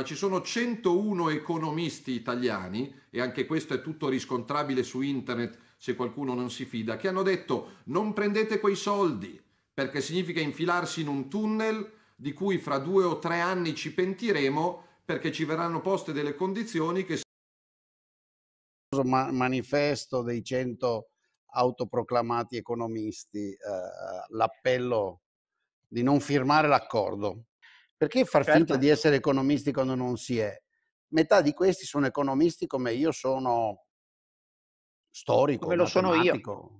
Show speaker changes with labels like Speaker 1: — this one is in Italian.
Speaker 1: ma ci sono 101 economisti italiani, e anche questo è tutto riscontrabile su internet se qualcuno non si fida, che hanno detto non prendete quei soldi perché significa infilarsi in un tunnel di cui fra due o tre anni ci pentiremo perché ci verranno poste delle condizioni che...
Speaker 2: Manifesto dei 100 autoproclamati economisti, eh, l'appello di non firmare l'accordo. Perché far certo. finta di essere economisti quando non si è? Metà di questi sono economisti come io sono storico, come lo sono
Speaker 3: io.